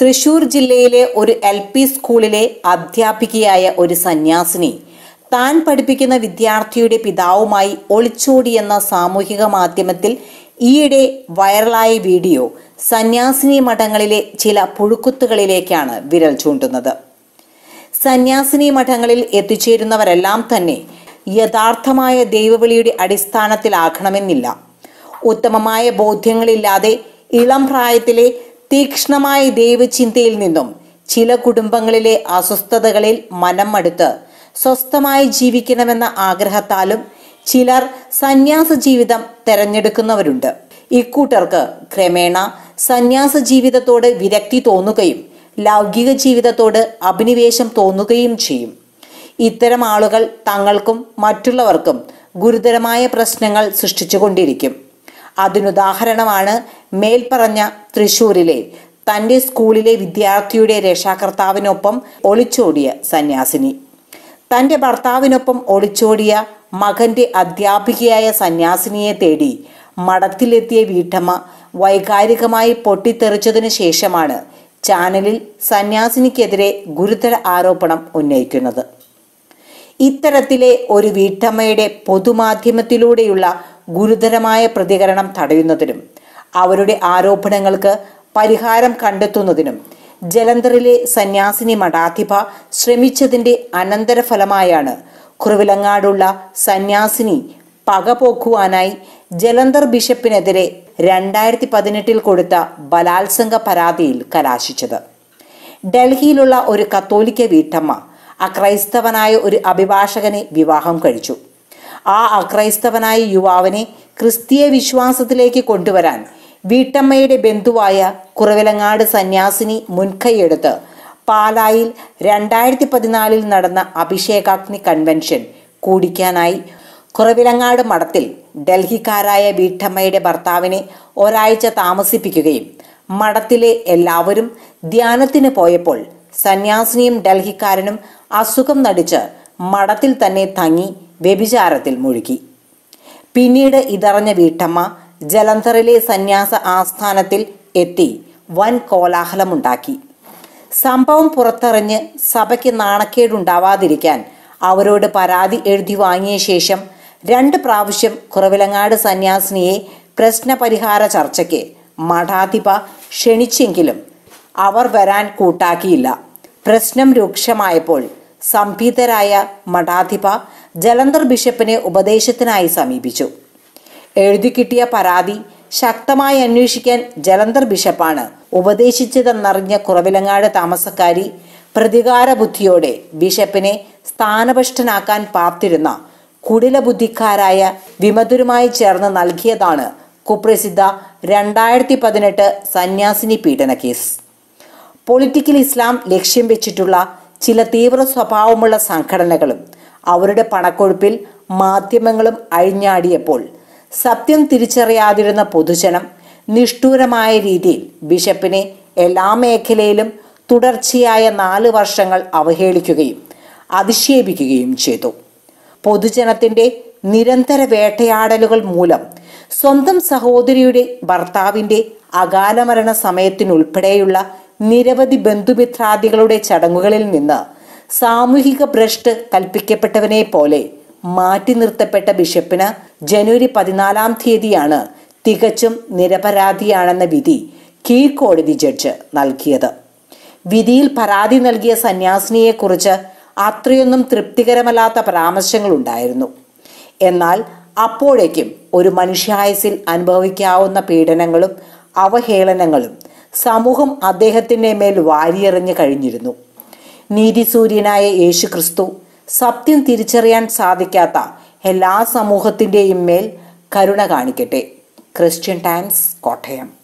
തൃശൂർ ജില്ലയിലെ ഒരു L P സ്കൂളിലെ അധ്യാപികയായ ഒരു സന്യാസിനി താൻ പഠിപ്പിക്കുന്ന വിദ്യാർത്ഥിയുടെ പിതാവുമായി ഒളിച്ചോടിയെന്ന സാമൂഹിക മാധ്യമത്തിൽ ഈയിടെ വൈറലായ വീഡിയോ സന്യാസിനി മഠങ്ങളിലെ ചില പുഴുക്കുത്തുകളിലേക്കാണ് വിരൽ ചൂണ്ടുന്നത് സന്യാസിനി മഠങ്ങളിൽ എത്തിച്ചേരുന്നവരെല്ലാം തന്നെ യഥാർത്ഥമായ ദൈവവിളിയുടെ അടിസ്ഥാനത്തിലാകണമെന്നില്ല ഉത്തമമായ ബോധ്യങ്ങളില്ലാതെ ഇളം പ്രായത്തിലെ തീക്ഷ്ണമായ ദൈവചിന്തയിൽ നിന്നും ചില കുടുംബങ്ങളിലെ അസ്വസ്ഥതകളിൽ മനം അടുത്ത് സ്വസ്ഥമായി ജീവിക്കണമെന്ന ആഗ്രഹത്താലും ചിലർ സന്യാസ ജീവിതം തെരഞ്ഞെടുക്കുന്നവരുണ്ട് ഇക്കൂട്ടർക്ക് ക്രമേണ സന്യാസ ജീവിതത്തോട് വിരക്തി തോന്നുകയും ലൗകിക ജീവിതത്തോട് അഭിനിവേശം തോന്നുകയും ചെയ്യും ഇത്തരം ആളുകൾ തങ്ങൾക്കും മറ്റുള്ളവർക്കും ഗുരുതരമായ പ്രശ്നങ്ങൾ സൃഷ്ടിച്ചുകൊണ്ടിരിക്കും അതിനുദാഹരണമാണ് മേൽപ്പറഞ്ഞ തൃശൂരിലെ തന്റെ സ്കൂളിലെ വിദ്യാർത്ഥിയുടെ രക്ഷാകർത്താവിനൊപ്പം ഒളിച്ചോടിയ സന്യാസിനി തന്റെ ഭർത്താവിനൊപ്പം ഒളിച്ചോടിയ മകന്റെ അധ്യാപികയായ സന്യാസിനിയെ തേടി മഠത്തിലെത്തിയ വീട്ടമ്മ വൈകാരികമായി പൊട്ടിത്തെറിച്ചതിനു ശേഷമാണ് ചാനലിൽ സന്യാസിനിക്കെതിരെ ഗുരുതര ആരോപണം ഉന്നയിക്കുന്നത് ഇത്തരത്തിലെ ഒരു വീട്ടമ്മയുടെ പൊതുമാധ്യമത്തിലൂടെയുള്ള ഗുരുതരമായ പ്രതികരണം തടയുന്നതിനും അവരുടെ ആരോപണങ്ങൾക്ക് പരിഹാരം കണ്ടെത്തുന്നതിനും ജലന്ധറിലെ സന്യാസിനി മഠാധിപ ശ്രമിച്ചതിന്റെ അനന്തരഫലമായാണ് കുറവിലങ്ങാടുള്ള സന്യാസിനി പകപോക്കുവാനായി ജലന്ധർ ബിഷപ്പിനെതിരെ രണ്ടായിരത്തി പതിനെട്ടിൽ കൊടുത്ത ബലാത്സംഗ പരാതിയിൽ കലാശിച്ചത് ഡൽഹിയിലുള്ള ഒരു കത്തോലിക്ക വീട്ടമ്മ അക്രൈസ്തവനായ ഒരു അഭിഭാഷകനെ വിവാഹം കഴിച്ചു ആ അക്രൈസ്തവനായ യുവാവിനെ ക്രിസ്തീയ വിശ്വാസത്തിലേക്ക് കൊണ്ടുവരാൻ വീട്ടമ്മയുടെ ബന്ധുവായ കുറവിലങ്ങാട് സന്യാസിനി മുൻകൈയെടുത്ത് പാലായിൽ രണ്ടായിരത്തി പതിനാലിൽ നടന്ന അഭിഷേകാഗ്നി കൺവെൻഷൻ കൂടിക്കാനായി കുറവിലങ്ങാട് മഠത്തിൽ ഡൽഹിക്കാരായ വീട്ടമ്മയുടെ ഭർത്താവിനെ ഒരാഴ്ച താമസിപ്പിക്കുകയും മഠത്തിലെ എല്ലാവരും ധ്യാനത്തിന് പോയപ്പോൾ സന്യാസിനിയും ഡൽഹിക്കാരനും അസുഖം നടിച്ച് മഠത്തിൽ തന്നെ തങ്ങി വ്യഭിചാരത്തിൽ മുഴുകി പിന്നീട് ഇതറിഞ്ഞ വീട്ടമ്മ ജലന്ധറിലെ സന്യാസ ആസ്ഥാനത്തിൽ എത്തി വൻ കോലാഹലമുണ്ടാക്കി സംഭവം പുറത്തെറിഞ്ഞ് സഭയ്ക്ക് നാണക്കേടുണ്ടാവാതിരിക്കാൻ അവരോട് പരാതി എഴുതി വാങ്ങിയ ശേഷം രണ്ട് പ്രാവശ്യം കുറവിലങ്ങാട് സന്യാസിനിയെ പ്രശ്നപരിഹാര ചർച്ചയ്ക്ക് മഠാധിപ ക്ഷണിച്ചെങ്കിലും അവർ വരാൻ കൂട്ടാക്കിയില്ല പ്രശ്നം രൂക്ഷമായപ്പോൾ സംഭീതരായ മഠാധിപ ജലന്ധർ ബിഷപ്പിനെ ഉപദേശത്തിനായി സമീപിച്ചു എഴുതി കിട്ടിയ പരാതി ശക്തമായി അന്വേഷിക്കാൻ ജലന്ധർ ബിഷപ്പാണ് ഉപദേശിച്ചതെന്നറിഞ്ഞ കുറവിലങ്ങാട് താമസക്കാരി പ്രതികാര ബുദ്ധിയോടെ ബിഷപ്പിനെ സ്ഥാനഭ്രഷ്ടനാക്കാൻ പാർത്തിരുന്ന കുടിലബുദ്ധിക്കാരായ വിമതുരുമായി ചേർന്ന് നൽകിയതാണ് കുപ്രസിദ്ധ രണ്ടായിരത്തി പതിനെട്ട് സന്യാസിനി പീഡന കേസ് പൊളിറ്റിക്കൽ ഇസ്ലാം ലക്ഷ്യം വെച്ചിട്ടുള്ള ചില തീവ്ര സ്വഭാവമുള്ള സംഘടനകളും അവരുടെ പണക്കൊഴുപ്പിൽ മാധ്യമങ്ങളും അഴിഞ്ഞാടിയപ്പോൾ സത്യം തിരിച്ചറിയാതിരുന്ന പൊതുജനം നിഷ്ഠൂരമായ രീതിയിൽ ബിഷപ്പിനെ എല്ലാ മേഖലയിലും തുടർച്ചയായ നാല് വർഷങ്ങൾ അവഹേളിക്കുകയും അധിക്ഷേപിക്കുകയും ചെയ്തു പൊതുജനത്തിന്റെ നിരന്തര വേട്ടയാടലുകൾ മൂലം സ്വന്തം സഹോദരിയുടെ ഭർത്താവിന്റെ അകാലമരണ സമയത്തിനുൾപ്പെടെയുള്ള നിരവധി ബന്ധുമിത്രാദികളുടെ ചടങ്ങുകളിൽ നിന്ന് സാമൂഹിക ഭ്രഷ്ട് കൽപ്പിക്കപ്പെട്ടവനെ പോലെ മാറ്റി നിർത്തപ്പെട്ട ബിഷപ്പിന് ജനുവരി പതിനാലാം തീയതിയാണ് തികച്ചും നിരപരാധിയാണെന്ന വിധി കീഴ്ക്കോടതി ജഡ്ജ് നൽകിയത് വിധിയിൽ പരാതി നൽകിയ സന്യാസിനിയെക്കുറിച്ച് അത്രയൊന്നും തൃപ്തികരമല്ലാത്ത പരാമർശങ്ങൾ ഉണ്ടായിരുന്നു എന്നാൽ അപ്പോഴേക്കും ഒരു മനുഷ്യായുസിൽ അനുഭവിക്കാവുന്ന പീഡനങ്ങളും അവഹേളനങ്ങളും സമൂഹം അദ്ദേഹത്തിൻ്റെ മേൽ വാരിയെറിഞ്ഞു കഴിഞ്ഞിരുന്നു നീതിസൂര്യനായ യേശു ക്രിസ്തു സത്യം തിരിച്ചറിയാൻ സാധിക്കാത്ത എല്ലാ സമൂഹത്തിൻ്റെയും മേൽ കരുണ കാണിക്കട്ടെ ക്രിസ്ത്യൻ ടൈംസ് കോട്ടയം